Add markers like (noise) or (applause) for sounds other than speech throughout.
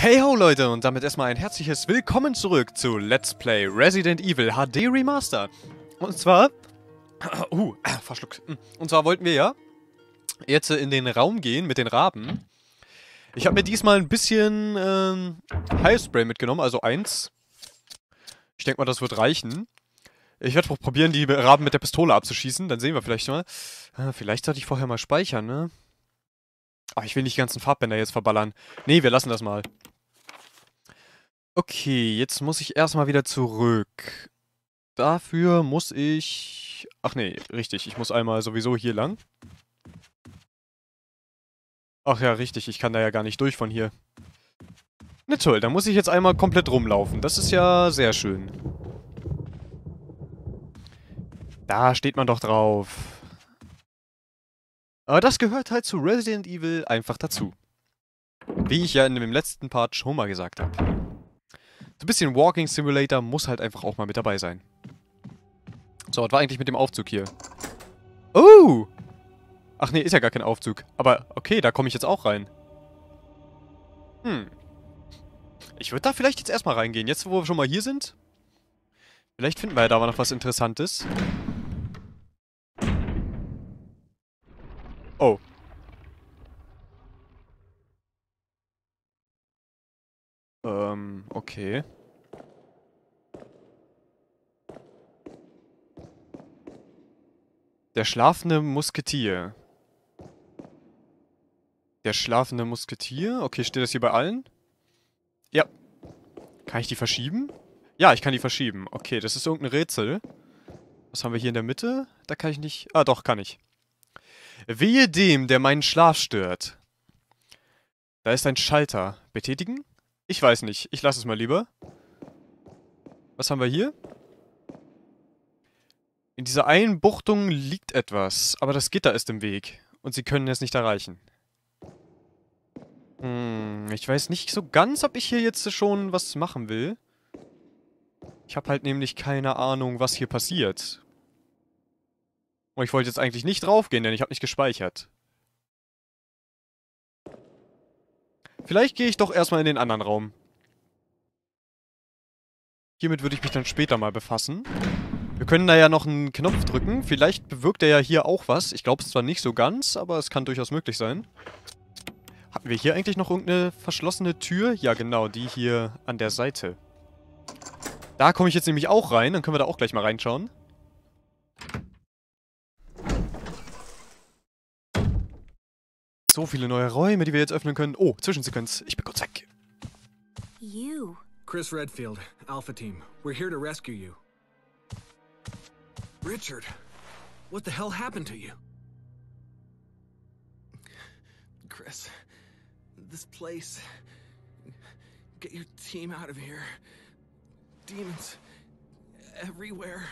Hey ho Leute und damit erstmal ein herzliches Willkommen zurück zu Let's Play Resident Evil HD Remaster. Und zwar, (coughs) uh, (coughs) verschluckt. Mm. Und zwar wollten wir ja jetzt in den Raum gehen mit den Raben. Ich habe mir diesmal ein bisschen ähm, Heilspray mitgenommen, also eins. Ich denke mal, das wird reichen. Ich werde probieren, die Raben mit der Pistole abzuschießen, dann sehen wir vielleicht mal. Äh, vielleicht sollte ich vorher mal speichern, ne? Ach, ich will nicht die ganzen Farbbänder jetzt verballern. Nee, wir lassen das mal. Okay, jetzt muss ich erstmal wieder zurück. Dafür muss ich... Ach nee, richtig. Ich muss einmal sowieso hier lang. Ach ja, richtig. Ich kann da ja gar nicht durch von hier. Na ne, toll, da muss ich jetzt einmal komplett rumlaufen. Das ist ja sehr schön. Da steht man doch drauf. Aber das gehört halt zu Resident Evil einfach dazu. Wie ich ja in dem letzten Part schon mal gesagt habe. So ein bisschen Walking Simulator muss halt einfach auch mal mit dabei sein. So, was war eigentlich mit dem Aufzug hier? Oh! Ach nee, ist ja gar kein Aufzug. Aber okay, da komme ich jetzt auch rein. Hm. Ich würde da vielleicht jetzt erstmal reingehen. Jetzt, wo wir schon mal hier sind. Vielleicht finden wir ja da mal noch was Interessantes. Oh. Ähm, okay. Der schlafende Musketier. Der schlafende Musketier. Okay, steht das hier bei allen? Ja. Kann ich die verschieben? Ja, ich kann die verschieben. Okay, das ist irgendein Rätsel. Was haben wir hier in der Mitte? Da kann ich nicht... Ah, doch, kann ich. Wehe dem, der meinen Schlaf stört. Da ist ein Schalter. Betätigen? Ich weiß nicht. Ich lasse es mal lieber. Was haben wir hier? In dieser einen Buchtung liegt etwas, aber das Gitter ist im Weg und sie können es nicht erreichen. Hm, ich weiß nicht so ganz, ob ich hier jetzt schon was machen will. Ich habe halt nämlich keine Ahnung, was hier passiert. Und ich wollte jetzt eigentlich nicht draufgehen, denn ich habe nicht gespeichert. Vielleicht gehe ich doch erstmal in den anderen Raum. Hiermit würde ich mich dann später mal befassen. Wir können da ja noch einen Knopf drücken. Vielleicht bewirkt er ja hier auch was. Ich glaube es zwar nicht so ganz, aber es kann durchaus möglich sein. Hatten wir hier eigentlich noch irgendeine verschlossene Tür? Ja, genau, die hier an der Seite. Da komme ich jetzt nämlich auch rein. Dann können wir da auch gleich mal reinschauen. so viele neue Räume, die wir jetzt öffnen können. Oh, Zwischensequenz. Ich bin kurz weg. You. Chris Redfield, Alpha Team. We're here to rescue you. Richard, what the hell happened to you? Chris, this place. Get your team out of here. Demons everywhere.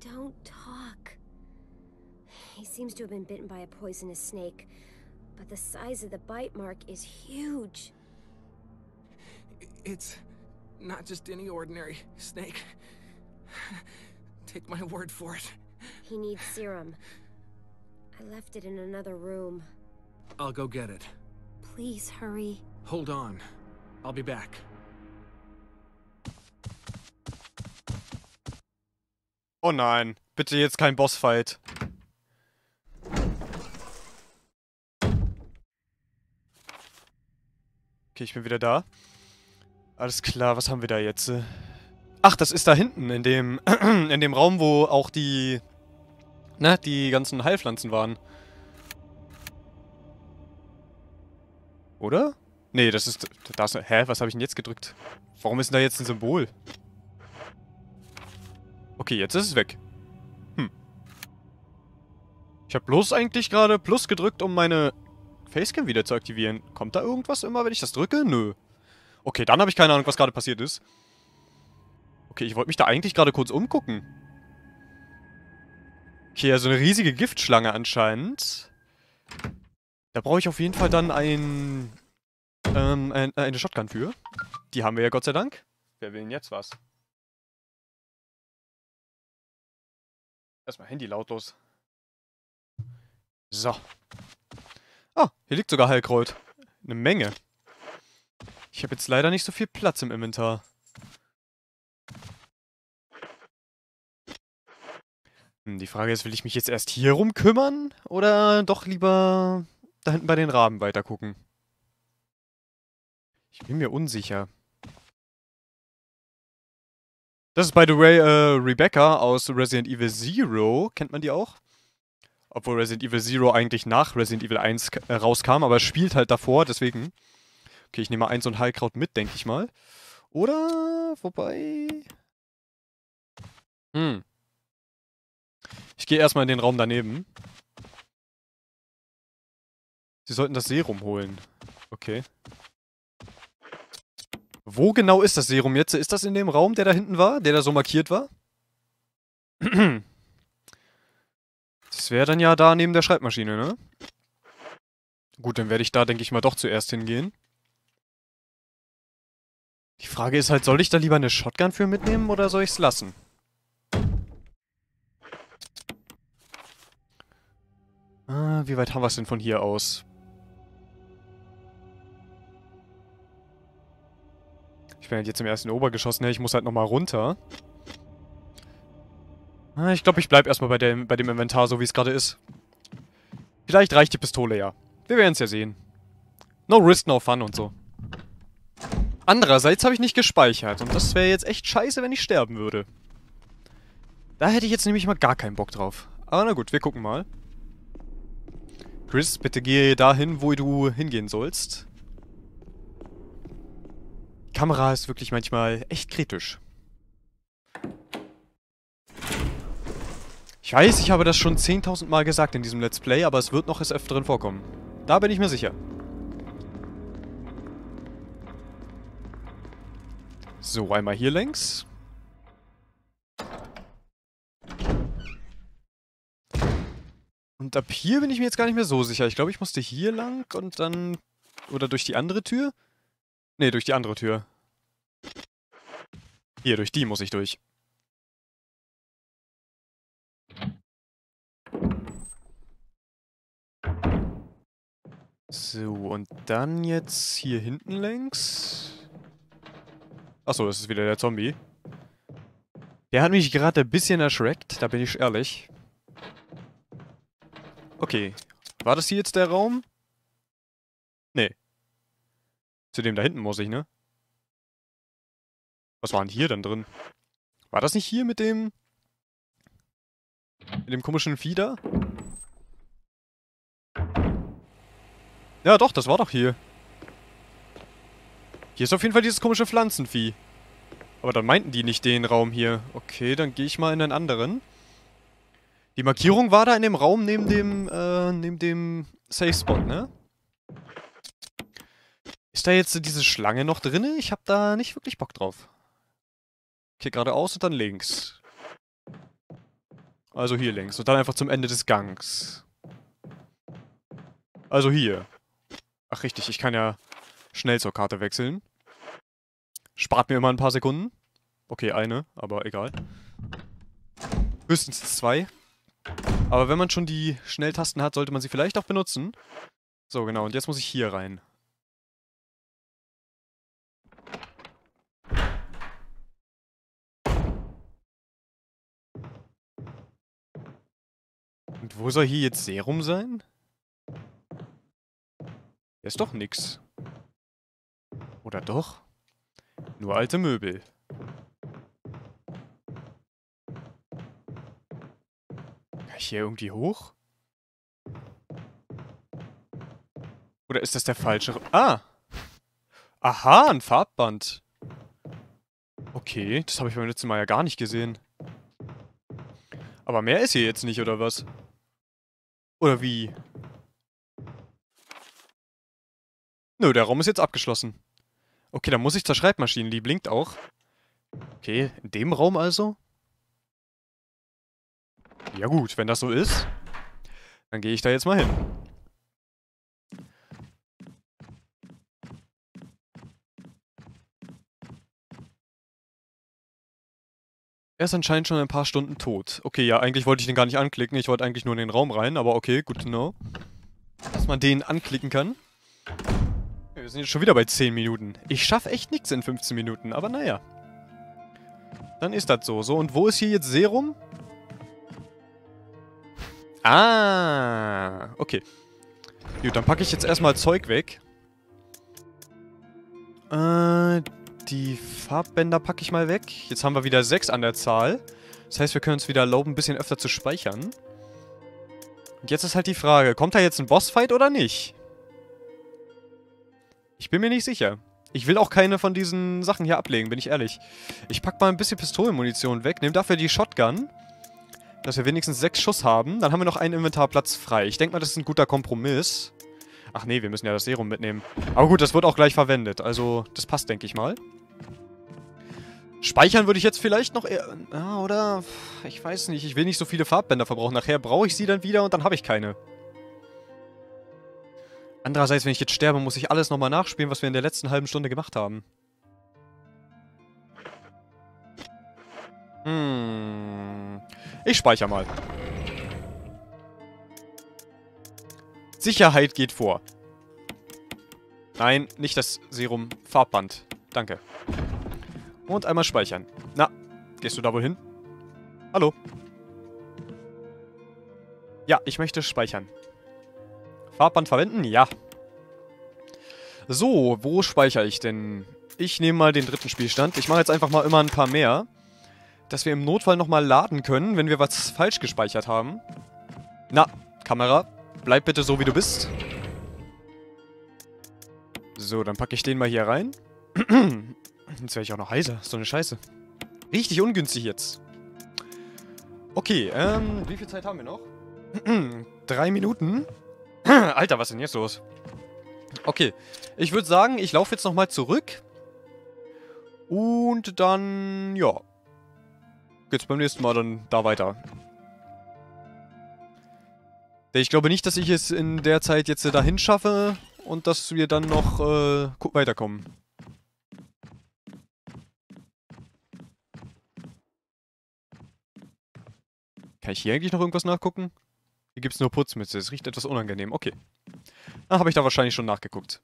Don't talk. He seems to have been bitten by a poisonous snake, but the size of the bite mark is huge. It's not just any ordinary snake. Take my word for it. He needs serum. I left it in another room. I'll go get it. Please hurry. Hold on. I'll be back. Oh nein, bitte jetzt kein Bossfight. Okay, ich bin wieder da. Alles klar, was haben wir da jetzt? Ach, das ist da hinten, in dem, (clears throat) in dem Raum, wo auch die, na, ne, die ganzen Heilpflanzen waren. Oder? Nee, das ist, da ist, hä, was habe ich denn jetzt gedrückt? Warum ist denn da jetzt ein Symbol? Okay, jetzt ist es weg. Hm. Ich habe bloß eigentlich gerade Plus gedrückt, um meine Facecam wieder zu aktivieren. Kommt da irgendwas immer, wenn ich das drücke? Nö. Okay, dann habe ich keine Ahnung, was gerade passiert ist. Okay, ich wollte mich da eigentlich gerade kurz umgucken. Okay, also eine riesige Giftschlange anscheinend. Da brauche ich auf jeden Fall dann ein, ähm, ein, eine Shotgun für. Die haben wir ja Gott sei Dank. Wer will denn jetzt was? Erstmal Handy lautlos. So. Ah, hier liegt sogar Heilkraut. Eine Menge. Ich habe jetzt leider nicht so viel Platz im Inventar. Hm, die Frage ist, will ich mich jetzt erst hier rum kümmern oder doch lieber da hinten bei den Raben weiter gucken? Ich bin mir unsicher. Das ist by the way äh, Rebecca aus Resident Evil Zero. Kennt man die auch? Obwohl Resident Evil Zero eigentlich nach Resident Evil 1 äh, rauskam, aber es spielt halt davor, deswegen. Okay, ich nehme mal 1 und Heilkraut mit, denke ich mal. Oder, wobei. Hm. Ich gehe erstmal in den Raum daneben. Sie sollten das Serum holen. Okay. Wo genau ist das Serum jetzt? Ist das in dem Raum, der da hinten war? Der da so markiert war? (clears throat) Das wäre dann ja da neben der Schreibmaschine, ne? Gut, dann werde ich da, denke ich mal, doch zuerst hingehen. Die Frage ist halt, soll ich da lieber eine Shotgun für mitnehmen oder soll ich es lassen? Ah, wie weit haben wir es denn von hier aus? Ich bin halt jetzt im ersten Obergeschoss, ne? Ich muss halt nochmal runter. Ah, ich glaube, ich bleibe erstmal bei dem, bei dem Inventar, so wie es gerade ist. Vielleicht reicht die Pistole ja. Wir werden es ja sehen. No risk, no fun und so. Andererseits habe ich nicht gespeichert und das wäre jetzt echt scheiße, wenn ich sterben würde. Da hätte ich jetzt nämlich mal gar keinen Bock drauf. Aber na gut, wir gucken mal. Chris, bitte gehe dahin, wo du hingehen sollst. Die Kamera ist wirklich manchmal echt kritisch. Ich weiß, ich habe das schon 10.000 Mal gesagt in diesem Let's Play, aber es wird noch des Öfteren vorkommen. Da bin ich mir sicher. So, einmal hier längs. Und ab hier bin ich mir jetzt gar nicht mehr so sicher. Ich glaube, ich musste hier lang und dann... Oder durch die andere Tür? Ne, durch die andere Tür. Hier, durch die muss ich durch. So, und dann jetzt hier hinten längs. Achso, das ist wieder der Zombie. Der hat mich gerade ein bisschen erschreckt, da bin ich ehrlich. Okay, war das hier jetzt der Raum? Nee. Zu dem da hinten muss ich, ne? Was war denn hier dann drin? War das nicht hier mit dem... In dem komischen Fieder? Ja doch, das war doch hier. Hier ist auf jeden Fall dieses komische Pflanzenvieh. Aber dann meinten die nicht den Raum hier. Okay, dann gehe ich mal in einen anderen. Die Markierung war da in dem Raum neben dem, äh, neben dem Safe Spot, ne? Ist da jetzt diese Schlange noch drinne? Ich habe da nicht wirklich Bock drauf. Okay, geradeaus und dann links. Also hier links. Und dann einfach zum Ende des Gangs. Also hier. Ach richtig, ich kann ja schnell zur Karte wechseln. Spart mir immer ein paar Sekunden. Okay, eine, aber egal. Höchstens zwei. Aber wenn man schon die Schnelltasten hat, sollte man sie vielleicht auch benutzen. So, genau. Und jetzt muss ich hier rein. Und wo soll hier jetzt Serum sein? Hier ist doch nix. Oder doch? Nur alte Möbel. Kann ich hier irgendwie hoch? Oder ist das der falsche... ah! Aha, ein Farbband. Okay, das habe ich beim letzten Mal ja gar nicht gesehen. Aber mehr ist hier jetzt nicht, oder was? Oder wie? Nö, der Raum ist jetzt abgeschlossen. Okay, dann muss ich zur Schreibmaschine. Die blinkt auch. Okay, in dem Raum also? Ja gut, wenn das so ist, dann gehe ich da jetzt mal hin. Er ist anscheinend schon ein paar Stunden tot. Okay, ja, eigentlich wollte ich den gar nicht anklicken. Ich wollte eigentlich nur in den Raum rein, aber okay, gut no. Dass man den anklicken kann. Wir sind jetzt schon wieder bei 10 Minuten. Ich schaffe echt nichts in 15 Minuten, aber naja. Dann ist das so. So, und wo ist hier jetzt Serum? Ah, okay. Gut, dann packe ich jetzt erstmal Zeug weg. Äh, die Farbbänder packe ich mal weg. Jetzt haben wir wieder 6 an der Zahl. Das heißt, wir können uns wieder erlauben, ein bisschen öfter zu speichern. Und jetzt ist halt die Frage, kommt da jetzt ein Bossfight oder nicht? Ich bin mir nicht sicher. Ich will auch keine von diesen Sachen hier ablegen, bin ich ehrlich. Ich packe mal ein bisschen Pistolenmunition weg, nehme dafür die Shotgun, dass wir wenigstens sechs Schuss haben. Dann haben wir noch einen Inventarplatz frei. Ich denke mal, das ist ein guter Kompromiss. Ach nee, wir müssen ja das Serum mitnehmen. Aber gut, das wird auch gleich verwendet. Also, das passt, denke ich mal. Speichern würde ich jetzt vielleicht noch eher... Ja, oder... Ich weiß nicht, ich will nicht so viele Farbbänder verbrauchen. Nachher brauche ich sie dann wieder und dann habe ich keine. Andererseits, wenn ich jetzt sterbe, muss ich alles nochmal nachspielen, was wir in der letzten halben Stunde gemacht haben. Hm. Ich speichere mal. Sicherheit geht vor. Nein, nicht das Serum. Farbband. Danke. Danke. Und einmal speichern. Na, gehst du da wohl hin? Hallo? Ja, ich möchte speichern. Farbband verwenden? Ja. So, wo speichere ich denn? Ich nehme mal den dritten Spielstand. Ich mache jetzt einfach mal immer ein paar mehr. Dass wir im Notfall nochmal laden können, wenn wir was falsch gespeichert haben. Na, Kamera, bleib bitte so, wie du bist. So, dann packe ich den mal hier rein. (clears throat) Jetzt wäre ich auch noch heiser. So eine Scheiße. Richtig ungünstig jetzt. Okay, ähm, wie viel Zeit haben wir noch? (clears throat) Drei Minuten. (clears throat) Alter, was ist denn jetzt los? Okay, ich würde sagen, ich laufe jetzt nochmal zurück. Und dann, ja. Geht's beim nächsten Mal dann da weiter. Ich glaube nicht, dass ich es in der Zeit jetzt äh, dahin schaffe und dass wir dann noch äh, weiterkommen. Kann ich hier eigentlich noch irgendwas nachgucken? Hier gibt es nur Putzmütze. Es riecht etwas unangenehm. Okay. Da ah, habe ich da wahrscheinlich schon nachgeguckt.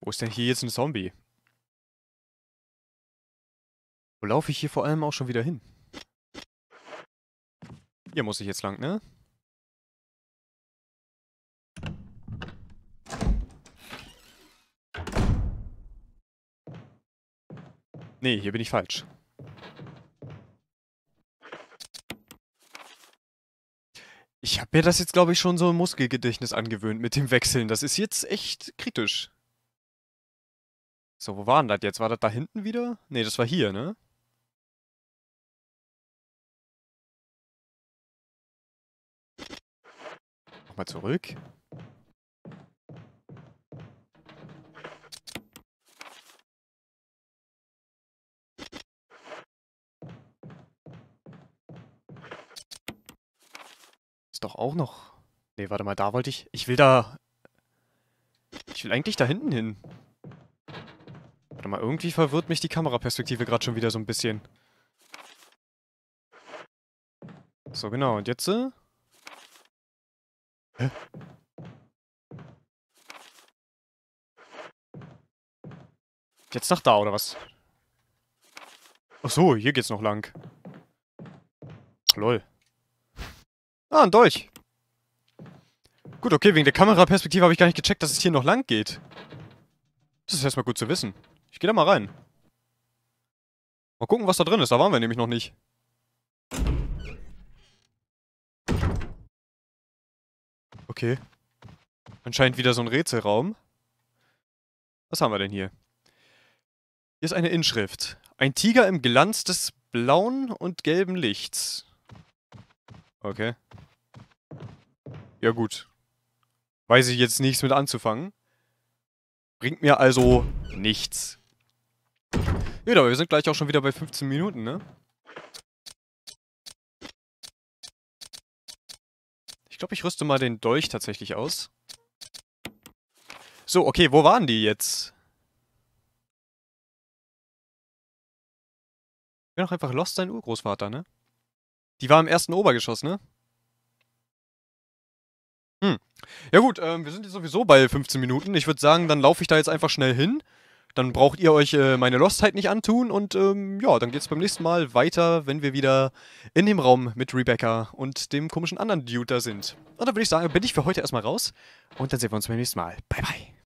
Wo ist denn hier jetzt ein Zombie? Wo laufe ich hier vor allem auch schon wieder hin? Hier muss ich jetzt lang, ne? Nee, hier bin ich falsch. Ich habe mir das jetzt, glaube ich, schon so im Muskelgedächtnis angewöhnt mit dem Wechseln. Das ist jetzt echt kritisch. So, wo war denn das jetzt? War das da hinten wieder? Ne, das war hier, ne? Nochmal zurück. doch auch noch. Nee, warte mal, da wollte ich. Ich will da. Ich will eigentlich da hinten hin. Warte mal, irgendwie verwirrt mich die Kameraperspektive gerade schon wieder so ein bisschen. So, genau. Und jetzt? Äh? Hä? Jetzt nach da, oder was? Ach so, hier geht's noch lang. Lol. Ah, ein Dolch. Gut, okay, wegen der Kameraperspektive habe ich gar nicht gecheckt, dass es hier noch lang geht. Das ist erstmal gut zu wissen. Ich gehe da mal rein. Mal gucken, was da drin ist. Da waren wir nämlich noch nicht. Okay. Anscheinend wieder so ein Rätselraum. Was haben wir denn hier? Hier ist eine Inschrift. Ein Tiger im Glanz des blauen und gelben Lichts. Okay. Ja gut. Weiß ich jetzt nichts mit anzufangen. Bringt mir also nichts. Ja, aber wir sind gleich auch schon wieder bei 15 Minuten, ne? Ich glaube, ich rüste mal den Dolch tatsächlich aus. So, okay, wo waren die jetzt? Ich bin doch einfach lost sein Urgroßvater, ne? Die war im ersten Obergeschoss, ne? Hm. Ja gut, ähm, wir sind jetzt sowieso bei 15 Minuten. Ich würde sagen, dann laufe ich da jetzt einfach schnell hin. Dann braucht ihr euch äh, meine Lostheit nicht antun und ähm, ja, dann geht's beim nächsten Mal weiter, wenn wir wieder in dem Raum mit Rebecca und dem komischen anderen Dude da sind. Und dann würde ich sagen, bin ich für heute erstmal raus und dann sehen wir uns beim nächsten Mal. Bye bye.